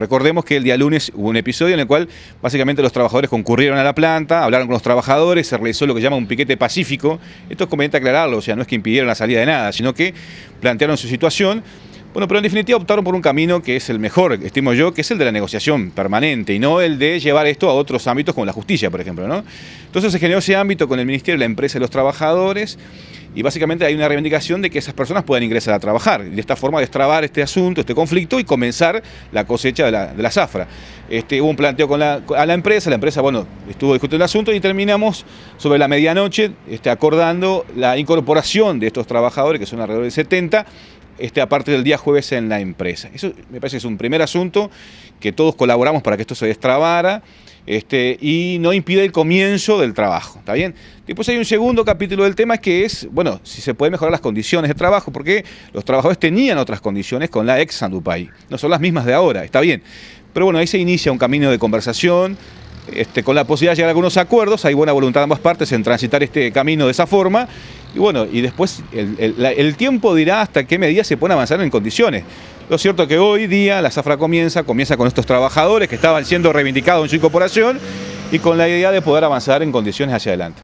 Recordemos que el día lunes hubo un episodio en el cual básicamente los trabajadores concurrieron a la planta, hablaron con los trabajadores, se realizó lo que llama un piquete pacífico. Esto es conveniente aclararlo, o sea, no es que impidieron la salida de nada, sino que plantearon su situación. Bueno, pero en definitiva optaron por un camino que es el mejor, estimo yo, que es el de la negociación permanente y no el de llevar esto a otros ámbitos como la justicia, por ejemplo. ¿no? Entonces se generó ese ámbito con el Ministerio, la empresa y los trabajadores y básicamente hay una reivindicación de que esas personas puedan ingresar a trabajar y de esta forma destrabar este asunto, este conflicto y comenzar la cosecha de la, de zafra. Este, hubo un planteo con la, a la empresa, la empresa bueno, estuvo discutiendo el asunto y terminamos sobre la medianoche este, acordando la incorporación de estos trabajadores, que son alrededor de 70, este, partir del día jueves en la empresa. Eso me parece que es un primer asunto que todos colaboramos para que esto se destrabara. Este, y no impide el comienzo del trabajo, ¿está bien? Después hay un segundo capítulo del tema que es, bueno, si se puede mejorar las condiciones de trabajo, porque los trabajadores tenían otras condiciones con la ex Sandupay, no son las mismas de ahora, está bien. Pero bueno, ahí se inicia un camino de conversación, este, con la posibilidad de llegar a algunos acuerdos, hay buena voluntad de ambas partes en transitar este camino de esa forma, y bueno, y después el, tiempo dirá hasta qué medida se puede avanzar en condiciones. Lo cierto que hoy día la zafra comienza, comienza con estos trabajadores que estaban siendo reivindicados en su incorporación y con la idea de poder avanzar en condiciones hacia adelante.